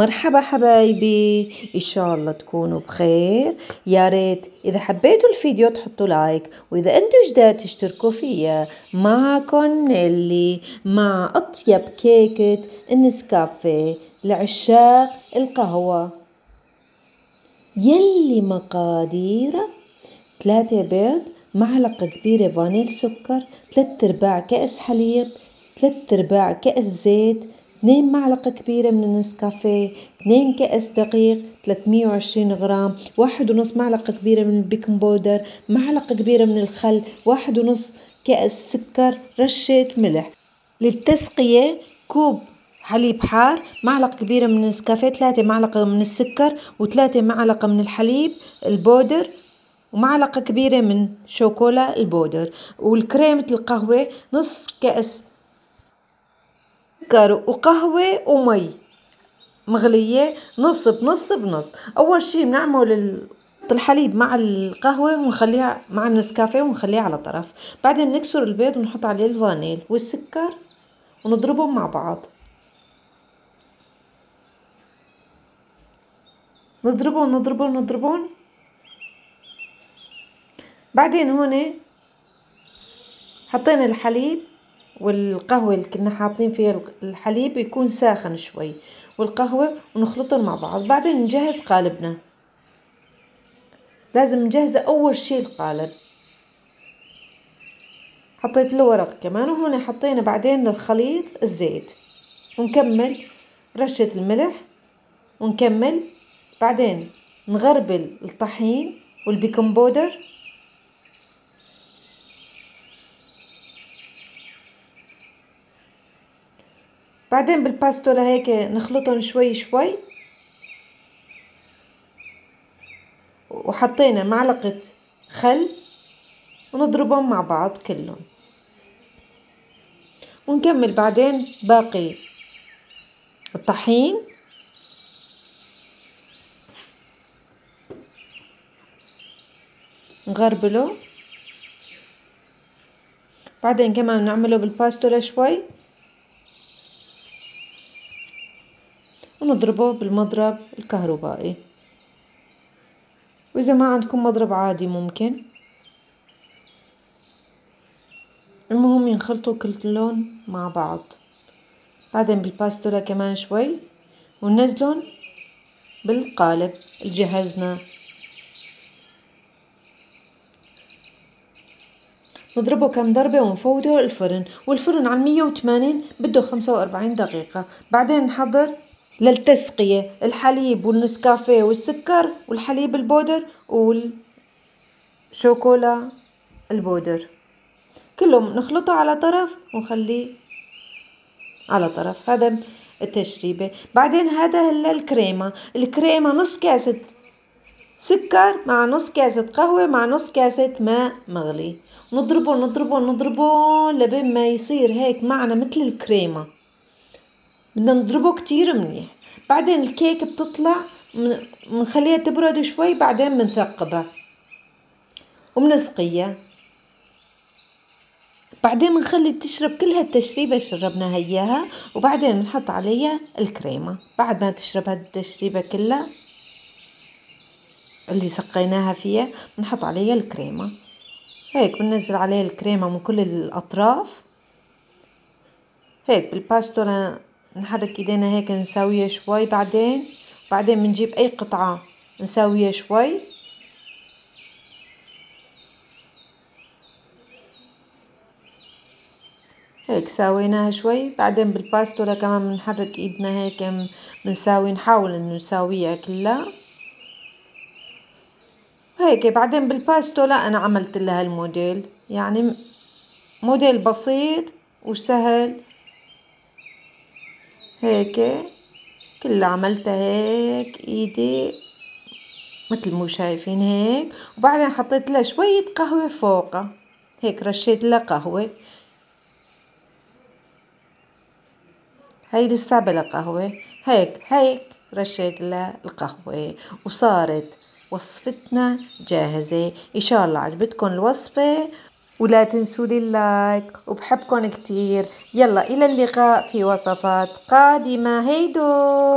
مرحبا حبايبي ان شاء الله تكونوا بخير يا ريت اذا حبيتوا الفيديو تحطوا لايك واذا انتم جداد تشتركوا فيا معكم نيلي مع اطيب كيكة النسكافيه لعشاق القهوة يلي مقاديره ثلاثة بيض معلقة كبيرة فانيل سكر ثلاثة ارباع كأس حليب ثلاثة ارباع كأس زيت 2 معلقة كبيرة من النسكافيه 2 كأس دقيق 320 غرام واحد ونص معلقة كبيرة من البيكنج بودر معلقة كبيرة من الخل واحد ونص كأس سكر رشة ملح للتسقية كوب حليب حار معلقة كبيرة من النسكافيه 3 معلقة من السكر و3 معلقة من الحليب البودر ومعلقة كبيرة من شوكولا البودر والكريمة القهوة نص كأس سكر وقهوة ومي مغلية نص بنص بنص أول شي بنعمل الحليب مع القهوة ونخليها مع النسكافيه ونخليها على طرف بعدين نكسر البيض ونحط عليه الفانيل والسكر ونضربهم مع بعض نضربهم نضربهم نضربهم بعدين هون حطينا الحليب والقهوة اللي كنا حاطين فيها الحليب يكون ساخن شوي والقهوة ونخلطهم مع بعض بعدين نجهز قالبنا لازم نجهزه أول شي القالب حطيت له ورق كمان وهنا حطينا بعدين الخليط الزيت ونكمل رشة الملح ونكمل بعدين نغربل الطحين والبيكنج بودر بعدين بالباستولا هيك نخلطهم شوي شوي وحطينا معلقة خل ونضربهم مع بعض كلهم ونكمل بعدين باقي الطحين نغربله بعدين كمان نعمله بالباستولا شوي ونضربه بالمضرب الكهربائي وإذا ما عندكم مضرب عادي ممكن المهم ينخلطوا كل لون مع بعض بعدين بالباستولا كمان شوي وننزلهم بالقالب اللي جهزناه نضربه كم ضربة ونفوته الفرن والفرن على 180 بده 45 دقيقة بعدين نحضر للتسقية الحليب والنسكافيه والسكر والحليب البودر والشوكولا البودر كلهم نخلطه على طرف ونخليه على طرف هذا التشريبة بعدين هذا هلا الكريمة الكريمة نص كاسة سكر مع نص كاسة قهوة مع نص كاسة ماء مغلي نضربه نضربه نضربه لبين ما يصير هيك معنا مثل الكريمة بدنا نضربه كتير منيح بعدين الكيك بتطلع بنخليها تبرد شوي بعدين بنثقبها وبنسقيها بعدين بنخلي تشرب كل هالتشريبة اللي شربناها إياها وبعدين بنحط عليها الكريمة بعد ما تشرب هالتشريبة كلها اللي سقيناها فيها بنحط عليها الكريمة هيك بننزل عليها الكريمة من كل الأطراف هيك بالباستولا نحرك ايدينا هيك نساويها شوي بعدين بعدين بنجيب اي قطعة نساويها شوي هيك ساويناها شوي بعدين بالباستولا كمان بنحرك ايدنا هيك بنساوي نحاول انه نساويها كلها وهيك بعدين بالباستولا انا عملت لها الموديل يعني موديل بسيط وسهل هيك كل اللي هيك ايدي مثل ما شايفين هيك وبعدين حطيت لها شوية قهوة فوقها هيك رشيت لها قهوة هاي لسه بلا قهوة هيك هيك رشيت لها القهوة وصارت وصفتنا جاهزة إن شاء الله عجبتكم الوصفة ولا تنسوا لي اللايك وبحبكم كتير يلا إلى اللقاء في وصفات قادمة هيدو